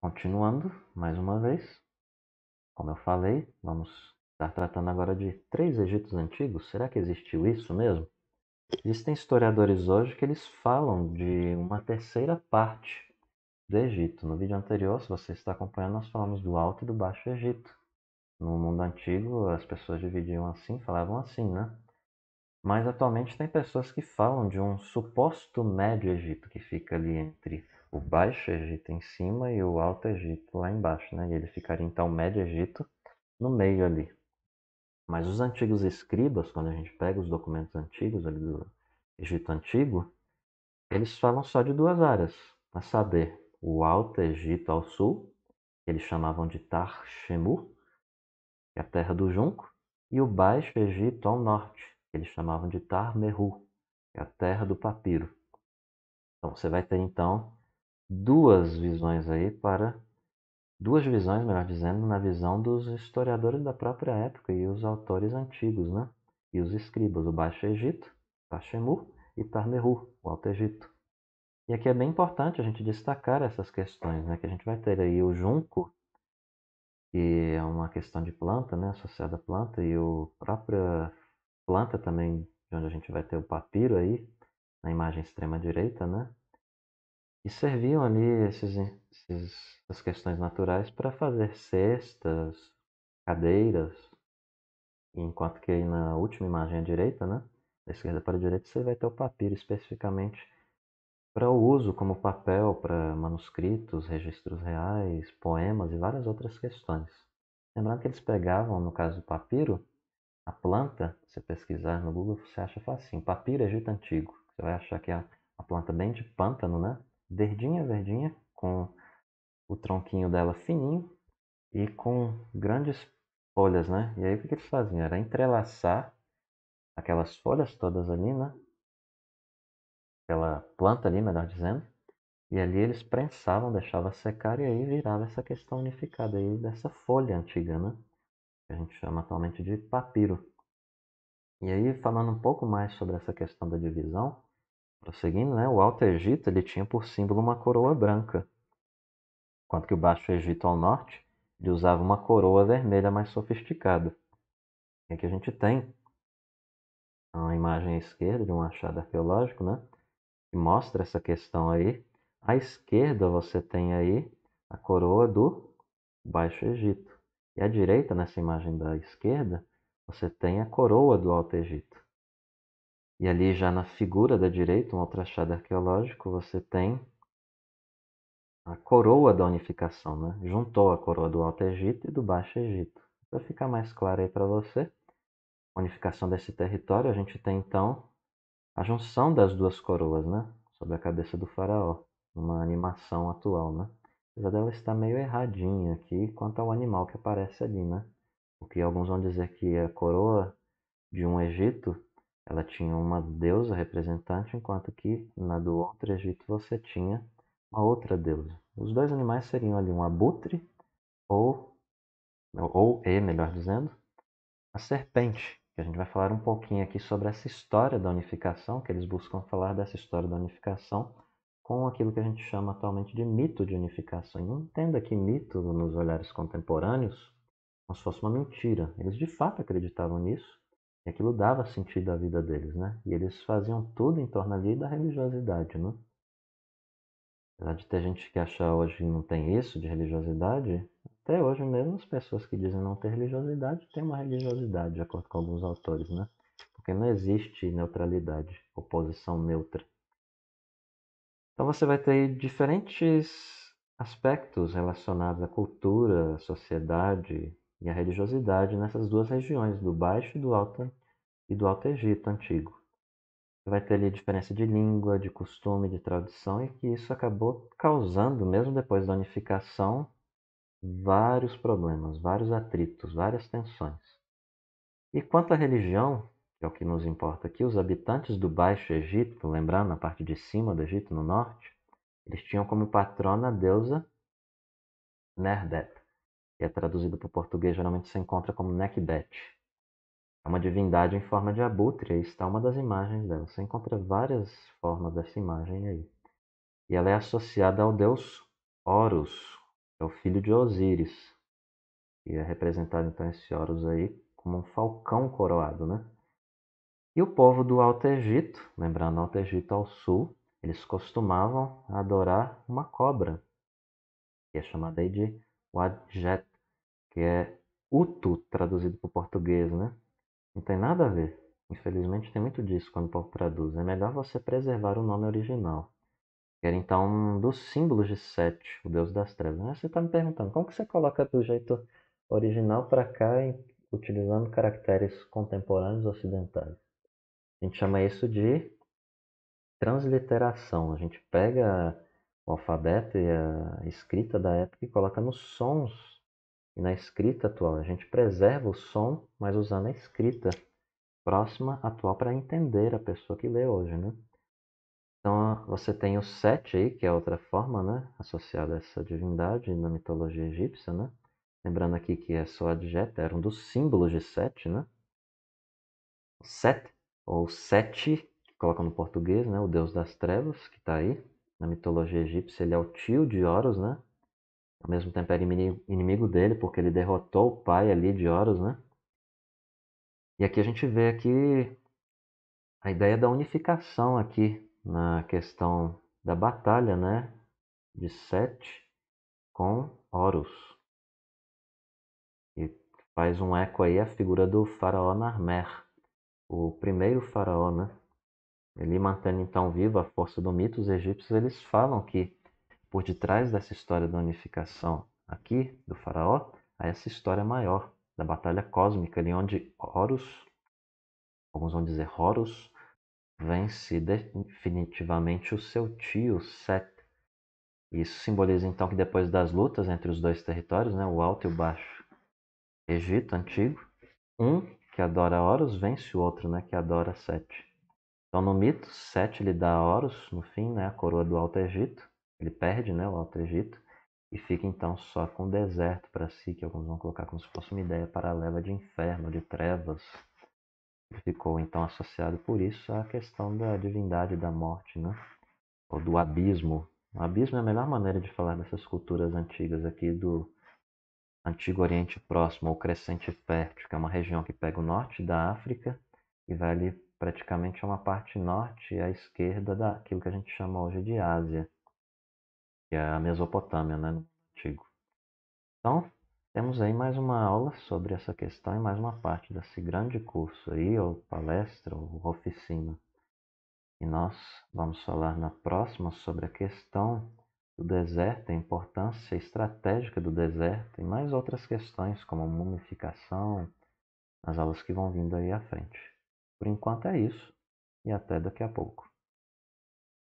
Continuando, mais uma vez, como eu falei, vamos estar tratando agora de três Egitos antigos. Será que existiu isso mesmo? Existem historiadores hoje que eles falam de uma terceira parte do Egito. No vídeo anterior, se você está acompanhando, nós falamos do Alto e do Baixo Egito. No mundo antigo, as pessoas dividiam assim, falavam assim, né? Mas atualmente tem pessoas que falam de um suposto Médio Egito, que fica ali entre o Baixo Egito em cima e o Alto Egito lá embaixo, né? E ele ficaria então o Médio Egito no meio ali. Mas os antigos escribas, quando a gente pega os documentos antigos ali do Egito Antigo, eles falam só de duas áreas, a saber, o Alto Egito ao sul, que eles chamavam de Shemu, que é a terra do junco, e o Baixo Egito ao norte, que eles chamavam de Tarmeru, que é a terra do papiro. Então você vai ter então duas visões aí para duas visões, melhor dizendo, na visão dos historiadores da própria época e os autores antigos, né? E os escribas, o Baixo Egito, Tashemu e Tarmeru o Alto Egito. E aqui é bem importante a gente destacar essas questões, né? Que a gente vai ter aí o junco, que é uma questão de planta, né? Associada à planta, e o própria planta também, onde a gente vai ter o papiro aí, na imagem extrema direita, né? E serviam ali esses, esses, essas questões naturais para fazer cestas, cadeiras. Enquanto que aí na última imagem à direita, né, da esquerda para a direita, você vai ter o papiro especificamente para o uso como papel para manuscritos, registros reais, poemas e várias outras questões. Lembrando que eles pegavam, no caso do papiro, a planta, se pesquisar no Google, você acha facinho. Papiro é Egito Antigo. Você vai achar que é a planta bem de pântano, né? verdinha, verdinha, com o tronquinho dela fininho e com grandes folhas, né? E aí o que, eles faziam? Era entrelaçar aquelas folhas todas ali, né? Aquela planta ali, melhor dizendo. E ali eles prensavam, deixava secar e aí virava essa questão unificada aí dessa folha antiga, né? Que a gente chama atualmente de papiro. E aí, falando um pouco mais sobre essa questão da divisão, Prosseguindo, né, o Alto Egito ele tinha por símbolo uma coroa branca, enquanto que o Baixo Egito ao norte ele usava uma coroa vermelha mais sofisticada. E aqui a gente tem uma imagem à esquerda de um achado arqueológico, né, que mostra essa questão aí. À esquerda você tem aí a coroa do Baixo Egito. E à direita, nessa imagem da esquerda, você tem a coroa do Alto Egito. E ali já na figura da direita, um outro achado arqueológico, você tem a coroa da unificação, né? Juntou a coroa do Alto Egito e do Baixo Egito. Para ficar mais claro aí para você, a unificação desse território, a gente tem então a junção das duas coroas, né? Sobre a cabeça do faraó, uma animação atual, né? Apesar dela estar meio erradinha aqui quanto ao animal que aparece ali, né? O que alguns vão dizer que é a coroa de um Egito ela tinha uma deusa representante, enquanto que na do outro Egito você tinha uma outra deusa. Os dois animais seriam ali um abutre ou ou e, melhor dizendo, a serpente. Que a gente vai falar um pouquinho aqui sobre essa história da unificação, que eles buscam falar dessa história da unificação com aquilo que a gente chama atualmente de mito de unificação. E não entenda que mito nos olhares contemporâneos como se fosse uma mentira. Eles de fato acreditavam nisso, e aquilo dava sentido à vida deles, né? E eles faziam tudo em torno ali da religiosidade, né? Apesar de ter gente que acha hoje que não tem isso de religiosidade, até hoje mesmo as pessoas que dizem não ter religiosidade têm uma religiosidade, de acordo com alguns autores, né? Porque não existe neutralidade, oposição neutra. Então você vai ter diferentes aspectos relacionados à cultura, à sociedade, e a religiosidade nessas duas regiões, do Baixo e do Alto, e do Alto Egito Antigo. Vai ter ali diferença de língua, de costume, de tradição, e que isso acabou causando, mesmo depois da unificação, vários problemas, vários atritos, várias tensões. E quanto à religião, que é o que nos importa aqui, os habitantes do Baixo Egito, lembrando, na parte de cima do Egito, no norte, eles tinham como patrona a deusa Nerdep que é traduzido para o português geralmente se encontra como Nekbet. É uma divindade em forma de abutre, aí está uma das imagens dela. Você encontra várias formas dessa imagem aí. E ela é associada ao deus Horus, é o filho de Osíris. E é representado então esse Horus aí como um falcão coroado, né? E o povo do Alto Egito, lembrando Alto Egito ao sul, eles costumavam adorar uma cobra, que é chamada aí de Wadjet, que é Utu traduzido para o português, né? Não tem nada a ver. Infelizmente tem muito disso quando o povo traduz. É melhor você preservar o nome original. Que era então um dos símbolos de Set, o deus das trevas. Mas né? você está me perguntando, como que você coloca do jeito original para cá utilizando caracteres contemporâneos ocidentais? A gente chama isso de transliteração. A gente pega o alfabeto e a escrita da época e coloca nos sons e na escrita atual. A gente preserva o som, mas usando a escrita próxima atual para entender a pessoa que lê hoje, né? Então você tem o Sete aí, que é outra forma, né, associada a essa divindade na mitologia egípcia, né? Lembrando aqui que é só adjeto, era um dos símbolos de Sete, né? Set ou Sete, que no português, né, o deus das trevas, que está aí na mitologia egípcia, ele é o tio de Horus, né? Ao mesmo tempo era inimigo dele, porque ele derrotou o pai ali de Horus, né? E aqui a gente vê aqui a ideia da unificação aqui na questão da batalha, né? De Sete com Horus. E faz um eco aí a figura do faraó Narmer, o primeiro faraó, né? Ele mantendo então viva a força do mito, os egípcios eles falam que por detrás dessa história da unificação aqui, do faraó, há essa história maior da batalha cósmica, ali onde Horus, alguns vão dizer Horus, vence definitivamente o seu tio Set. Isso simboliza então que depois das lutas entre os dois territórios, né, o Alto e o Baixo Egito antigo, um que adora Horus vence o outro, né, que adora Set. Então no mito, Set lhe dá a Horus, no fim, né, a coroa do Alto Egito, ele perde né, o Alto Egito e fica então só com o deserto para si, que alguns vão colocar como se fosse uma ideia paralela de inferno, de trevas. Ele ficou então associado por isso à questão da divindade da morte, né? ou do abismo. O abismo é a melhor maneira de falar dessas culturas antigas aqui do Antigo Oriente Próximo, ou Crescente Fértil, que é uma região que pega o norte da África e vai ali praticamente a uma parte norte à esquerda daquilo que a gente chama hoje de Ásia que é a Mesopotâmia, né, no antigo. Então, temos aí mais uma aula sobre essa questão e mais uma parte desse grande curso aí, ou palestra, ou oficina. E nós vamos falar na próxima sobre a questão do deserto, a importância estratégica do deserto e mais outras questões como mumificação, nas aulas que vão vindo aí à frente. Por enquanto é isso e até daqui a pouco.